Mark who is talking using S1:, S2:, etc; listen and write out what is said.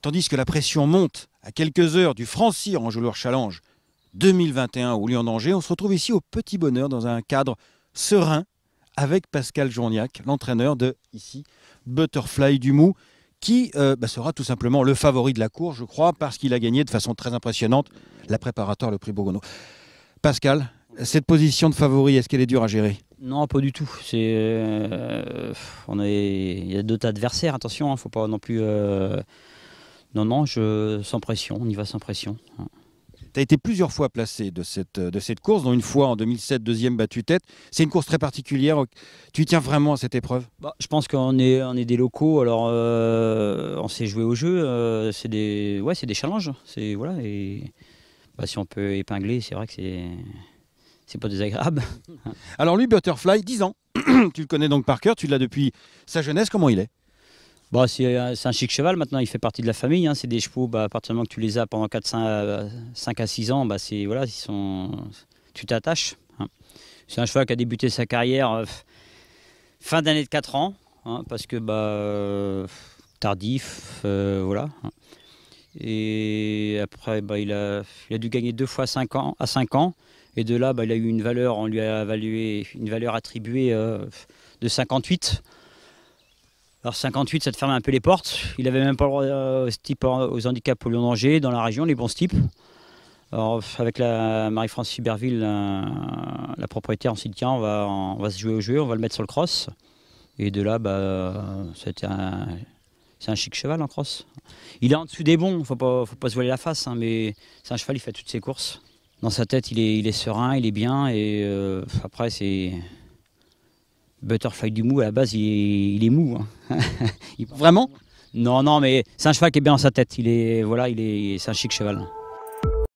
S1: tandis que la pression monte à quelques heures du Francir en joueur Challenge 2021 au Lyon d'Angers. On se retrouve ici au Petit Bonheur dans un cadre serein avec Pascal Journiac, l'entraîneur de ici Butterfly Dumou, qui euh, bah, sera tout simplement le favori de la cour, je crois, parce qu'il a gagné de façon très impressionnante la préparatoire, le prix Bourgogneau. Pascal, cette position de favori, est-ce qu'elle est dure à gérer
S2: Non, pas du tout. C'est, euh, on il y a deux adversaires, attention, il hein, faut pas non plus. Euh, non, non, je, sans pression, on y va sans pression. Tu as été plusieurs fois placé de cette,
S1: de cette course, dont une fois en 2007, deuxième battue tête. C'est une course très particulière. Tu tiens vraiment
S2: à cette épreuve bah, Je pense qu'on est, on est des locaux, alors euh, on s'est joué au jeu. Euh, c'est des, ouais, des challenges. Voilà, et, bah, si on peut épingler, c'est vrai que c'est c'est pas désagréable. Alors lui, Butterfly, 10 ans, tu le connais donc par cœur, tu l'as depuis sa jeunesse, comment il est bah, euh, c'est un chic cheval maintenant, il fait partie de la famille. Hein. C'est des chevaux, bah, à partir du moment que tu les as pendant 4, 5, euh, à 6 ans, bah, voilà, sont... tu t'attaches. Hein. C'est un cheval qui a débuté sa carrière euh, fin d'année de 4 ans, hein, parce que bah, tardif, voilà. Et après, il, a, dû gagner deux fois ans, à 5 ans. Et de là, il a eu une valeur, on lui a évalué, une valeur attribuée de 58. Alors 58, ça te ferme un peu les portes. Il n'avait même pas le droit euh, euh, aux handicaps au lyon danger dans la région, les bons types. Alors, avec la Marie-France berville euh, la, propriétaire, on s'est dit tiens, on va, on va se jouer au jeu, on va le mettre sur le cross. Et de là, bah, c'était un, c'est un chic cheval en cross. Il est en dessous des bons, faut pas, faut pas se voiler la face, hein, mais c'est un cheval, il fait toutes ses courses. Dans sa tête, il est, il est serein, il est bien, et après, c'est, Butterfly du mou, à la base, il est, mou. Hein. Vraiment Non, non, mais c'est un cheval qui est bien dans sa tête. Il est, voilà, il est, c'est un chic cheval.